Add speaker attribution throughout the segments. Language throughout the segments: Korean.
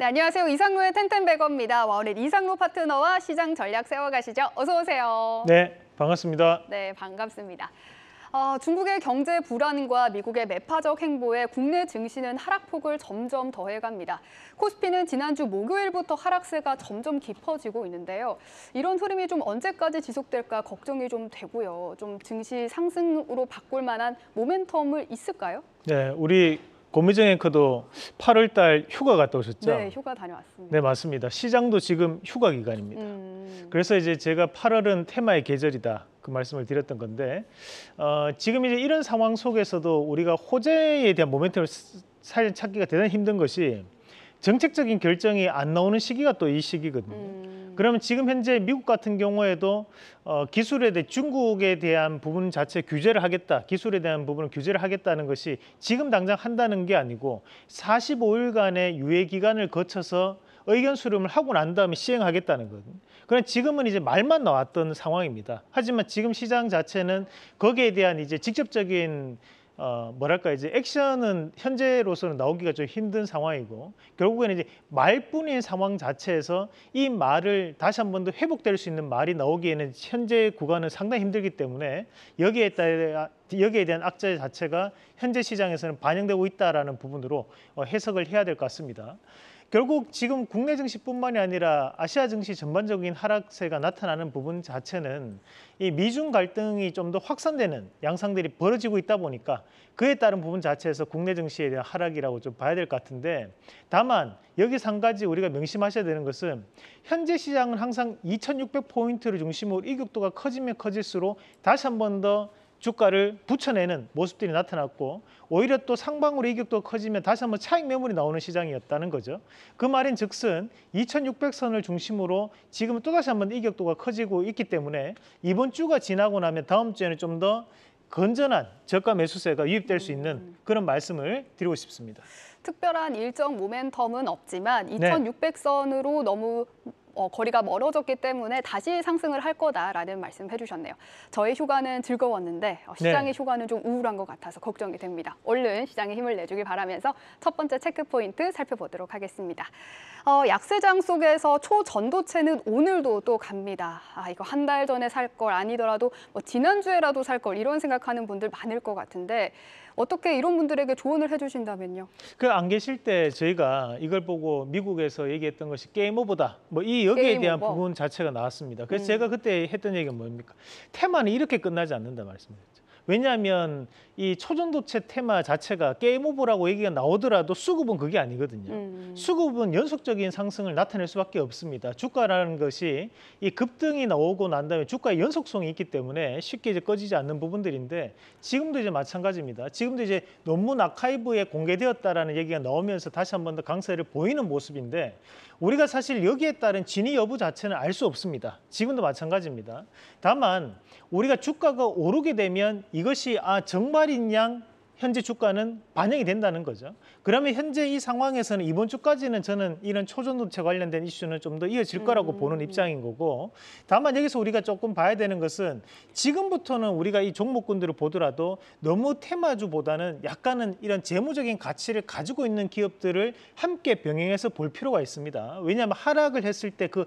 Speaker 1: 네, 안녕하세요. 이상로의 텐텐백어입니다. 와우렛 이상로 파트너와 시장 전략 세워가시죠. 어서 오세요.
Speaker 2: 네, 반갑습니다.
Speaker 1: 네, 반갑습니다. 어, 중국의 경제 불안과 미국의 매파적 행보에 국내 증시는 하락폭을 점점 더해갑니다. 코스피는 지난주 목요일부터 하락세가 점점 깊어지고 있는데요. 이런 흐름이 좀 언제까지 지속될까 걱정이 좀 되고요. 좀 증시 상승으로 바꿀 만한 모멘텀을 있을까요?
Speaker 2: 네, 우리 고미정 앵커도 8월 달 휴가 갔다 오셨죠? 네,
Speaker 1: 휴가 다녀왔습니다.
Speaker 2: 네, 맞습니다. 시장도 지금 휴가 기간입니다.
Speaker 1: 음...
Speaker 2: 그래서 이제 제가 8월은 테마의 계절이다 그 말씀을 드렸던 건데 어, 지금 이제 이런 상황 속에서도 우리가 호재에 대한 모멘텀을 사실 찾기가 대단히 힘든 것이 정책적인 결정이 안 나오는 시기가 또 이 시기거든요. 음. 그러면 지금 현재 미국 같은 경우에도 어, 기술에 대해 중국에 대한 부분 자체 규제를 하겠다, 기술에 대한 부분을 규제를 하겠다는 것이 지금 당장 한다는 게 아니고 45일간의 유예 기간을 거쳐서 의견 수렴을 하고 난 다음에 시행하겠다는 거거든요. 그럼 지금은 이제 말만 나왔던 상황입니다. 하지만 지금 시장 자체는 거기에 대한 이제 직접적인 어, 뭐랄까 이제 액션은 현재로서는 나오기가 좀 힘든 상황이고 결국에는 이제 말뿐인 상황 자체에서 이 말을 다시 한 번 더 회복될 수 있는 말이 나오기에는 현재 구간은 상당히 힘들기 때문에 여기에 따라 여기에 대한 악재 자체가 현재 시장에서는 반영되고 있다라는 부분으로 어, 해석을 해야 될 것 같습니다. 결국 지금 국내 증시뿐만이 아니라 아시아 증시 전반적인 하락세가 나타나는 부분 자체는 이 미중 갈등이 좀 더 확산되는 양상들이 벌어지고 있다 보니까 그에 따른 부분 자체에서 국내 증시에 대한 하락이라고 좀 봐야 될 것 같은데 다만 여기서 한 가지 우리가 명심하셔야 되는 것은 현재 시장은 항상 2600포인트를 중심으로 이격도가 커지면 커질수록 다시 한번더 주가를 붙여내는 모습들이 나타났고 오히려 또 상방으로 이격도 커지면 다시 한번 차익 매물이 나오는 시장이었다는 거죠. 그 말인 즉슨 2600선을 중심으로 지금은 또다시 한번 이격도가 커지고 있기 때문에 이번 주가 지나고 나면 다음 주에는 좀 더 건전한 저가 매수세가 유입될 수 있는 음. 그런 말씀을 드리고 싶습니다.
Speaker 1: 특별한 일정 모멘텀은 없지만 2600선으로 네. 너무 어, 거리가 멀어졌기 때문에 다시 상승을 할 거다라는 말씀 해주셨네요. 저의 휴가는 즐거웠는데 어, 시장의 네. 휴가는 좀 우울한 것 같아서 걱정이 됩니다. 얼른 시장에 힘을 내주길 바라면서 첫 번째 체크포인트 살펴보도록 하겠습니다. 어, 약세장 속에서 초전도체는 오늘도 또 갑니다. 아, 이거 한 달 전에 살 걸 아니더라도 뭐 지난주에라도 살 걸 이런 생각하는 분들 많을 것 같은데 어떻게 이런 분들에게 조언을 해주신다면요?
Speaker 2: 그 안 계실 때 저희가 이걸 보고 미국에서 얘기했던 것이 게임 오버다. 뭐 이 여기에 대한 오버. 부분 자체가 나왔습니다. 그래서 음. 제가 그때 했던 얘기가 뭡니까? 테마는 이렇게 끝나지 않는다 말씀드렸죠. 왜냐하면 이 초전도체 테마 자체가 게임 오버라고 얘기가 나오더라도 수급은 그게 아니거든요. 음. 수급은 연속적인 상승을 나타낼 수밖에 없습니다. 주가라는 것이 이 급등이 나오고 난 다음에 주가의 연속성이 있기 때문에 쉽게 이제 꺼지지 않는 부분들인데 지금도 이제 마찬가지입니다. 지금도 이제 논문 아카이브에 공개되었다라는 얘기가 나오면서 다시 한 번 더 강세를 보이는 모습인데 우리가 사실 여기에 따른 진위 여부 자체는 알 수 없습니다. 지금도 마찬가지입니다. 다만 우리가 주가가 오르게 되면 이것이 아 정말인 양 현재 주가는 반영이 된다는 거죠. 그러면 현재 이 상황에서는 이번 주까지는 저는 이런 초전도체 관련된 이슈는 좀 더 이어질 거라고 음. 보는 입장인 거고 다만 여기서 우리가 조금 봐야 되는 것은 지금부터는 우리가 이 종목군들을 보더라도 너무 테마주보다는 약간은 이런 재무적인 가치를 가지고 있는 기업들을 함께 병행해서 볼 필요가 있습니다. 왜냐하면 하락을 했을 때 그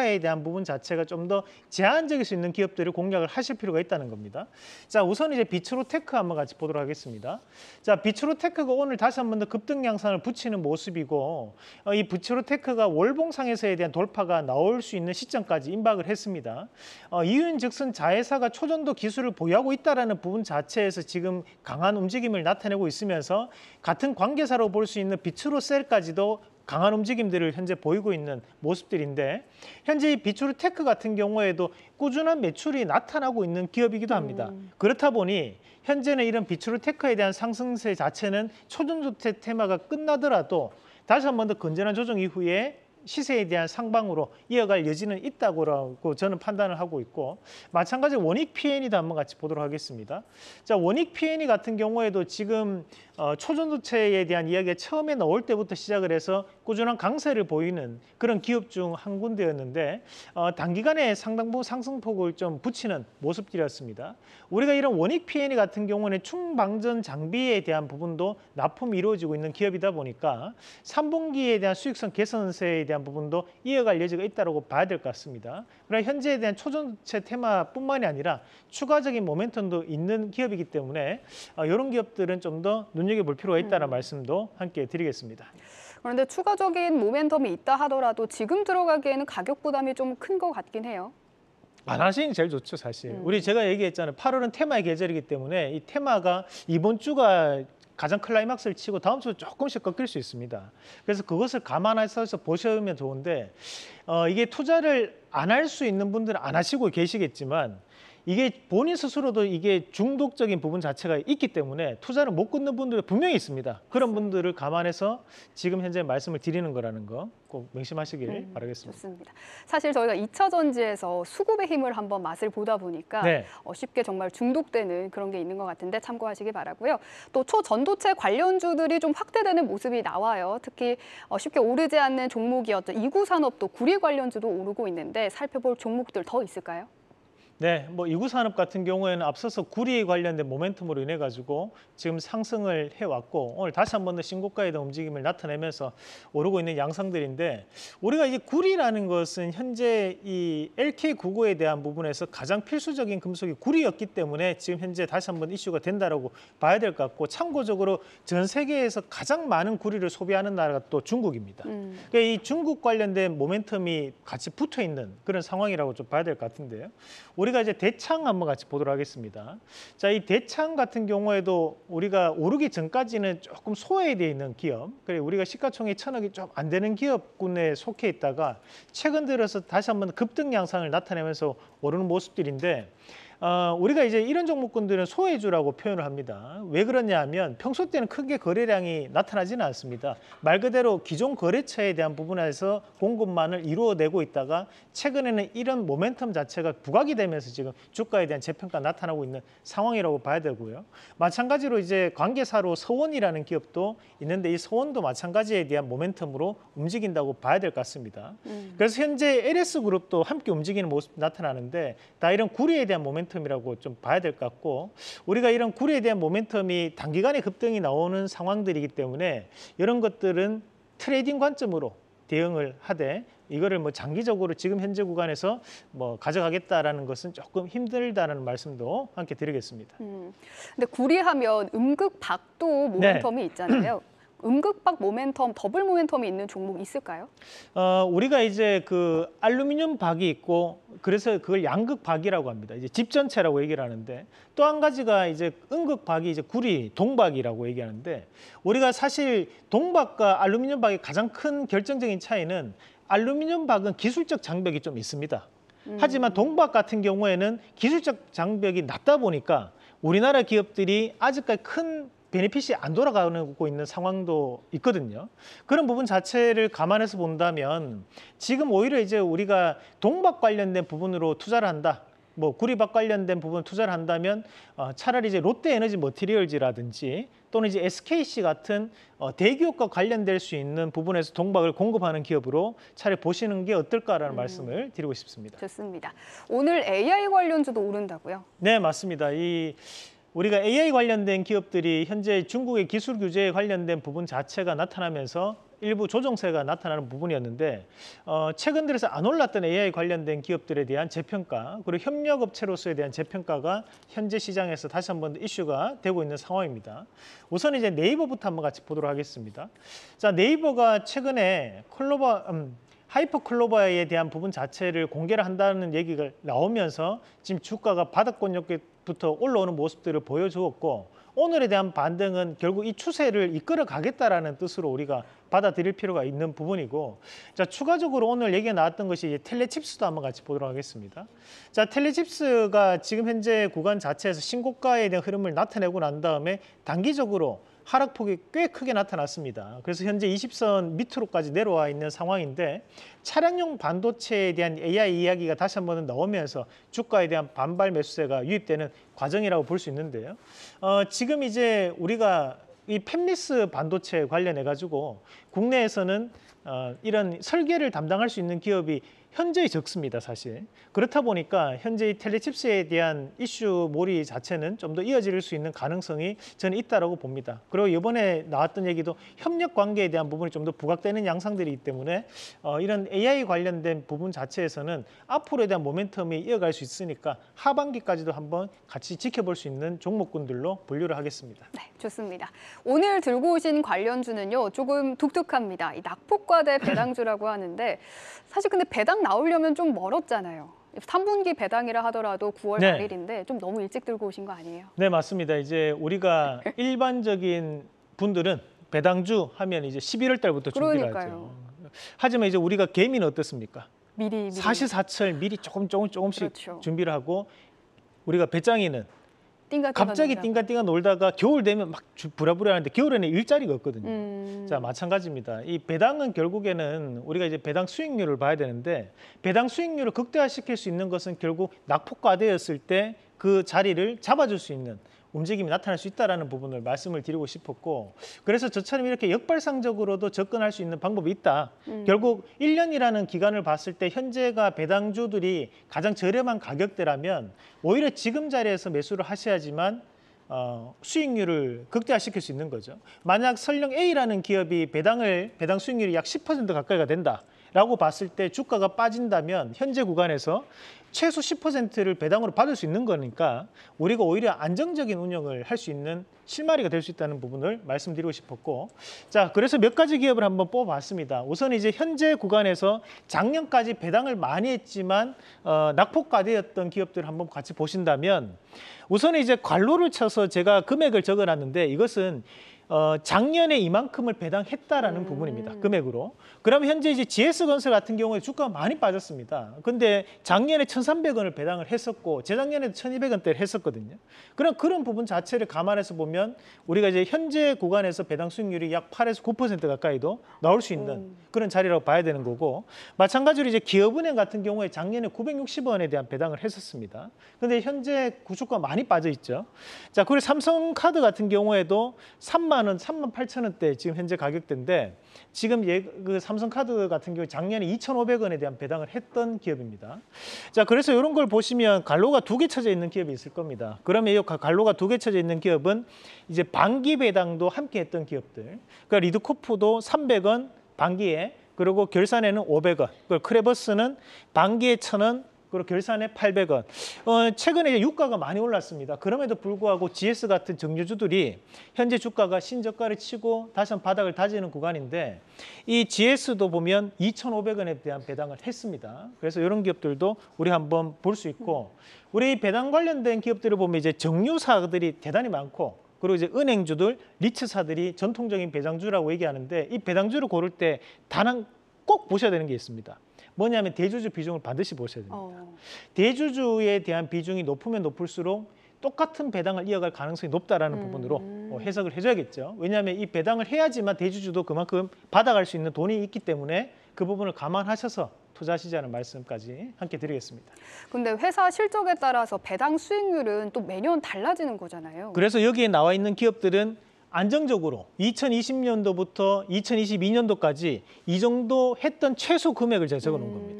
Speaker 2: 하락파에 대한 부분 자체가 좀 더 제한적일 수 있는 기업들을 공략을 하실 필요가 있다는 겁니다. 자 우선 이제 비츠로테크 한번 같이 보도록 하겠습니다. 있습니다. 자, 비추로테크가 오늘 다시 한 번 더 급등 양상을 붙이는 모습이고 어, 이 비추로테크가 월봉상에서에 대한 돌파가 나올 수 있는 시점까지 임박을 했습니다. 어, 이윤 즉슨 자회사가 초전도 기술을 보유하고 있다는 부분 자체에서 지금 강한 움직임을 나타내고 있으면서 같은 관계사로 볼 수 있는 비추로셀까지도 강한 움직임들을 현재 보이고 있는 모습들인데 현재 비추르테크 같은 경우에도 꾸준한 매출이 나타나고 있는 기업이기도 합니다. 음. 그렇다 보니 현재는 이런 비추르테크에 대한 상승세 자체는 초전조세 테마가 끝나더라도 다시 한 번 더 건전한 조정 이후에 시세에 대한 상방으로 이어갈 여지는 있다고 저는 판단을 하고 있고 마찬가지로 원익 PN이도 한번 같이 보도록 하겠습니다. 자 원익 PN 같은 경우에도 지금 어, 초전도체에 대한 이야기가 처음에 나올 때부터 시작을 해서 꾸준한 강세를 보이는 그런 기업 중 한 군데였는데 어, 단기간에 상당 부분 상승폭을 좀 붙이는 모습들이었습니다. 우리가 이런 원익 P&E 같은 경우는 충방전 장비에 대한 부분도 납품이 이루어지고 있는 기업이다 보니까 3분기에 대한 수익성 개선세에 대한 부분도 이어갈 여지가 있다고 봐야 될 것 같습니다. 그러나 현재에 대한 초전체 테마뿐만이 아니라 추가적인 모멘텀도 있는 기업이기 때문에 어, 이런 기업들은 좀 더 눈여 눈여겨볼 필요가 있다는 음. 말씀도 함께 드리겠습니다.
Speaker 1: 그런데 추가적인 모멘텀이 있다 하더라도 지금 들어가기에는 가격 부담이 좀 큰 것 같긴 해요.
Speaker 2: 안 하시는 제일 좋죠, 사실. 음. 우리 제가 얘기했잖아요. 8월은 테마의 계절이기 때문에 이 테마가 이번 주가 가장 클라이막스를 치고 다음 주 조금씩 꺾일 수 있습니다. 그래서 그것을 감안해서 보시면 좋은데 어, 이게 투자를 안할수 있는 분들은 안 하시고 계시겠지만 이게 본인 스스로도 이게 중독적인 부분 자체가 있기 때문에 투자를 못 끊는 분들이 분명히 있습니다. 그런 분들을 감안해서 지금 현재 말씀을 드리는 거라는 거 꼭 명심하시길 음, 바라겠습니다.
Speaker 1: 좋습니다. 사실 저희가 2차 전지에서 수급의 힘을 한번 맛을 보다 보니까 네. 어, 쉽게 정말 중독되는 그런 게 있는 것 같은데 참고하시기 바라고요. 또 초전도체 관련주들이 좀 확대되는 모습이 나와요. 특히 어, 쉽게 오르지 않는 종목이었죠. 이구 산업도 구리 관련주도 오르고 있는데 살펴볼 종목들 더 있을까요?
Speaker 2: 네, 뭐 이구 산업 같은 경우에는 앞서서 구리 관련된 모멘텀으로 인해 가지고 지금 상승을 해왔고 오늘 다시 한 번 더 신고가에 대한 움직임을 나타내면서 오르고 있는 양상들인데 우리가 이제 구리라는 것은 현재 이 LK99에 대한 부분에서 가장 필수적인 금속이 구리였기 때문에 지금 현재 다시 한 번 이슈가 된다라고 봐야 될 것 같고 참고적으로 전 세계에서 가장 많은 구리를 소비하는 나라가 또 중국입니다. 음. 그러니까 이 중국 관련된 모멘텀이 같이 붙어 있는 그런 상황이라고 좀 봐야 될 것 같은데요. 우리 우리가 이제 대창 한번 같이 보도록 하겠습니다. 자, 이 대창 같은 경우에도 우리가 오르기 전까지는 조금 소외되어 있는 기업, 그리고 우리가 시가총액 천억이 좀 안 되는 기업군에 속해 있다가 최근 들어서 다시 한번 급등 양상을 나타내면서 오르는 모습들인데 어, 우리가 이제 이런 종목군들은 소외주라고 표현을 합니다. 왜 그러냐 하면 평소 때는 크게 거래량이 나타나지는 않습니다. 말 그대로 기존 거래처에 대한 부분에서 공급만을 이루어내고 있다가 최근에는 이런 모멘텀 자체가 부각이 되면서 지금 주가에 대한 재평가 나타나고 있는 상황이라고 봐야 되고요. 마찬가지로 이제 관계사로 서원이라는 기업도 있는데 이 서원도 마찬가지에 대한 모멘텀으로 움직인다고 봐야 될 것 같습니다. 음. 그래서 현재 LS그룹도 함께 움직이는 모습 나타나는데 다 이런 구리에 대한 모멘텀 모멘텀이라고 좀 봐야 될 것 같고 우리가 이런 구리에 대한 모멘텀이 단기간에 급등이 나오는 상황들이기 때문에 이런 것들은 트레이딩 관점으로 대응을 하되 이거를 뭐 장기적으로 지금 현재 구간에서 뭐 가져가겠다라는 것은 조금 힘들다는 말씀도 함께 드리겠습니다.
Speaker 1: 음, 근데 구리하면 음극 박도 모멘텀이 네. 있잖아요. 음극박 모멘텀, 더블 모멘텀이 있는 종목 있을까요?
Speaker 2: 어, 우리가 이제 그 알루미늄 박이 있고 그래서 그걸 양극 박이라고 합니다. 이제 집전체라고 얘기를 하는데 또 한 가지가 이제 음극 박이 이제 구리 동박이라고 얘기하는데 우리가 사실 동박과 알루미늄 박의 가장 큰 결정적인 차이는 알루미늄 박은 기술적 장벽이 좀 있습니다. 음. 하지만 동박 같은 경우에는 기술적 장벽이 낮다 보니까 우리나라 기업들이 아직까지 큰 베네핏이 안 돌아가고 있는 상황도 있거든요. 그런 부분 자체를 감안해서 본다면 지금 오히려 이제 우리가 동박 관련된 부분으로 투자를 한다. 뭐 구리박 관련된 부분 투자를 한다면 어, 차라리 이제 롯데에너지 머티리얼즈라든지 또는 이제 SKC 같은 어, 대기업과 관련될 수 있는 부분에서 동박을 공급하는 기업으로 차라리 보시는 게 어떨까라는 음. 말씀을 드리고 싶습니다.
Speaker 1: 좋습니다. 오늘 AI 관련주도 오른다고요?
Speaker 2: 네, 맞습니다. 이 우리가 AI 관련된 기업들이 현재 중국의 기술 규제에 관련된 부분 자체가 나타나면서 일부 조정세가 나타나는 부분이었는데 어, 최근 들어서 안 올랐던 AI 관련된 기업들에 대한 재평가 그리고 협력업체로서에 대한 재평가가 현재 시장에서 다시 한번 이슈가 되고 있는 상황입니다. 우선 이제 네이버부터 한번 같이 보도록 하겠습니다. 자 네이버가 최근에 콜로바 음, 하이퍼 클로바에 대한 부분 자체를 공개를 한다는 얘기가 나오면서 지금 주가가 바닥권역에 시작부터 올라오는 모습들을 보여주었고 오늘에 대한 반등은 결국 이 추세를 이끌어 가겠다라는 뜻으로 우리가 받아들일 필요가 있는 부분이고 자 추가적으로 오늘 얘기가 나왔던 것이 텔레칩스도 한번 같이 보도록 하겠습니다. 자 텔레칩스가 지금 현재 구간 자체에서 신고가에 대한 흐름을 나타내고 난 다음에 단기적으로 하락폭이 꽤 크게 나타났습니다. 그래서 현재 20선 밑으로까지 내려와 있는 상황인데 차량용 반도체에 대한 AI 이야기가 다시 한번 나오면서 주가에 대한 반발 매수세가 유입되는 과정이라고 볼 수 있는데요. 어, 지금 이제 우리가 이 팹리스 반도체 관련해 가지고 국내에서는 어, 이런 설계를 담당할 수 있는 기업이 현재 적습니다, 사실. 그렇다 보니까 현재의 텔레칩스에 대한 이슈 몰이 자체는 좀 더 이어질 수 있는 가능성이 저는 있다고 봅니다. 그리고 이번에 나왔던 얘기도 협력 관계에 대한 부분이 좀 더 부각되는 양상들이 기 때문에 어, 이런 AI 관련된 부분 자체에서는 앞으로에 대한 모멘텀이 이어갈 수 있으니까 하반기까지도 한번 같이 지켜볼 수 있는 종목군들로 분류를 하겠습니다. 네,
Speaker 1: 좋습니다. 오늘 들고 오신 관련주는요, 조금 독특합니다. 이 낙폭 석과대 배당주라고 하는데 사실 근데 배당 나오려면 좀 멀었잖아요. 3분기 배당이라 하더라도 9월 네. 말일인데 좀 너무 일찍 들고 오신 거 아니에요?
Speaker 2: 네, 맞습니다. 이제 우리가 일반적인 분들은 배당주 하면 이제 11월 달부터 준비를 그러니까요. 하죠. 하지만 이제 우리가 개미는 어떻습니까? 미리, 미리. 4 4철 미리 조금 조금 조금씩 그렇죠. 준비를 하고 우리가 배짱이는
Speaker 1: 띵가, 띵가, 갑자기 띵가띵가
Speaker 2: 놀다가 겨울 되면 막 부랴부랴 하는데 겨울에는 일자리가 없거든요. 음. 자 마찬가지입니다. 이 배당은 결국에는 우리가 이제 배당 수익률을 봐야 되는데 배당 수익률을 극대화시킬 수 있는 것은 결국 낙폭과대였을 때 그 자리를 잡아줄 수 있는 움직임이 나타날 수 있다는 부분을 말씀을 드리고 싶었고 그래서 저처럼 이렇게 역발상적으로도 접근할 수 있는 방법이 있다. 음. 결국 1년이라는 기간을 봤을 때 현재가 배당주들이 가장 저렴한 가격대라면 오히려 지금 자리에서 매수를 하셔야지만 어, 수익률을 극대화시킬 수 있는 거죠. 만약 설령 A라는 기업이 배당을 배당 수익률이 약 10% 가까이가 된다. 라고 봤을 때 주가가 빠진다면 현재 구간에서 최소 10%를 배당으로 받을 수 있는 거니까 우리가 오히려 안정적인 운영을 할 수 있는 실마리가 될 수 있다는 부분을 말씀드리고 싶었고 자 그래서 몇 가지 기업을 한번 뽑아봤습니다. 우선 이제 현재 구간에서 작년까지 배당을 많이 했지만 어, 낙폭과대였던 기업들 한번 같이 보신다면 우선 이제 관로를 쳐서 제가 금액을 적어놨는데 이것은 어, 작년에 이만큼을 배당했다라는 음. 부분입니다. 금액으로. 그러면 현재 이제 GS건설 같은 경우에 주가가 많이 빠졌습니다. 근데 작년에 1 3 0 0 원을 배당을 했었고 재작년에도 2 0 0 원대를 했었거든요. 그럼 그런 부분 자체를 감안해서 보면 우리가 이제 현재 구간에서 배당 수익률이 약8에서9% 가까이도 나올 수 있는 음. 그런 자리라고 봐야 되는 거고 마찬가지로 이제 기업은행 같은 경우에 작년에 9 6 0 원에 대한 배당을 했었습니다. 근데 현재 구축가 많이 빠져 있죠. 자, 그리고 삼성카드 같은 경우에도 3만 3라는 3만 8천 원대 지금 현재 가격대인데 지금 예, 그 삼성카드 같은 경우 작년에 2,500원에 대한 배당을 했던 기업입니다. 자 그래서 이런 걸 보시면 갈로가 두 개 쳐져 있는 기업이 있을 겁니다. 그러면 이 갈로가 두 개 쳐져 있는 기업은 이제 반기 배당도 함께 했던 기업들. 그러니까 리드코프도 300원 반기에 그리고 결산에는 500원, 그리고 크레버스는 반기에 1,000원, 그리고 결산에 800원. 어, 최근에 유가가 많이 올랐습니다. 그럼에도 불구하고 GS 같은 정유주들이 현재 주가가 신저가를 치고 다시 한 바닥을 다지는 구간인데 이 GS도 보면 2,500원에 대한 배당을 했습니다. 그래서 이런 기업들도 우리 한번 볼 수 있고 우리 배당 관련된 기업들을 보면 이제 정유사들이 대단히 많고 그리고 이제 은행주들, 리츠사들이 전통적인 배당주라고 얘기하는데 이 배당주를 고를 때 단 한 꼭 보셔야 되는 게 있습니다. 뭐냐면 대주주 비중을 반드시 보셔야 됩니다. 어. 대주주에 대한 비중이 높으면 높을수록 똑같은 배당을 이어갈 가능성이 높다라는 음. 부분으로 어, 해석을 해줘야겠죠. 왜냐하면 이 배당을 해야지만 대주주도 그만큼 받아갈 수 있는 돈이 있기 때문에 그 부분을 감안하셔서 투자하시자는 말씀까지 함께 드리겠습니다.
Speaker 1: 근데 회사 실적에 따라서 배당 수익률은 또 매년 달라지는 거잖아요.
Speaker 2: 그래서 여기에 나와 있는 기업들은 안정적으로 2020년도부터 2022년도까지 이 정도 했던 최소 금액을 제가 적어 놓은 겁니다.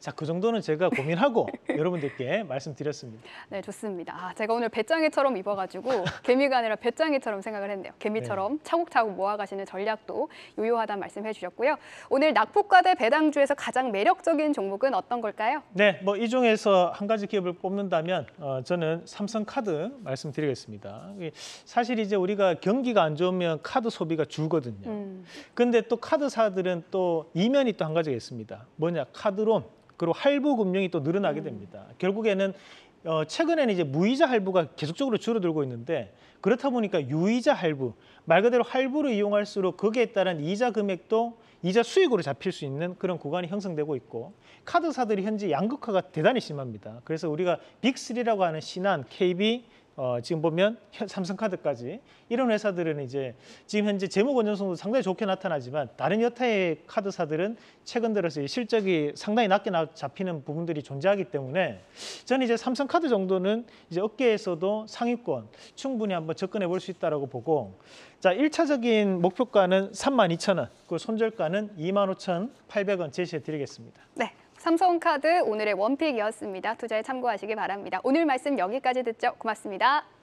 Speaker 2: 자, 그 정도는 제가 고민하고 여러분들께 말씀드렸습니다.
Speaker 1: 네, 좋습니다. 아, 제가 오늘 배짱이처럼 입어가지고 개미가 아니라 배짱이처럼 생각을 했네요. 개미처럼 네. 차곡차곡 모아가시는 전략도 유효하다 말씀해 주셨고요. 오늘 낙폭과대 배당주에서 가장 매력적인 종목은 어떤 걸까요?
Speaker 2: 네, 뭐 이 중에서 한 가지 기업을 뽑는다면 어, 저는 삼성카드 말씀드리겠습니다. 사실 이제 우리가 경기가 안 좋으면 카드 소비가 줄거든요. 음. 근데 또 카드사들은 또 이면이 또 한 가지가 있습니다. 뭐냐, 카드론. 그리고 할부 금융이 또 늘어나게 음. 됩니다. 결국에는 어, 최근에는 이제 무이자 할부가 계속적으로 줄어들고 있는데 그렇다 보니까 유이자 할부 말 그대로 할부를 이용할수록 거기에 따른 이자 금액도 이자 수익으로 잡힐 수 있는 그런 구간이 형성되고 있고 카드사들이 현재 양극화가 대단히 심합니다. 그래서 우리가 빅3라고 하는 신한, KB, 어, 지금 보면 삼성카드까지 이런 회사들은 이제 지금 현재 재무 건전성도 상당히 좋게 나타나지만 다른 여타의 카드사들은 최근 들어서 실적이 상당히 낮게 잡히는 부분들이 존재하기 때문에 저는 이제 삼성카드 정도는 이제 업계에서도 상위권 충분히 한번 접근해 볼 수 있다라고 보고 자 1차적인 목표가는 32,000원, 그 손절가는 25,800원 제시해 드리겠습니다.
Speaker 1: 네. 삼성카드 오늘의 원픽이었습니다. 투자에 참고하시기 바랍니다. 오늘 말씀 여기까지 듣죠. 고맙습니다.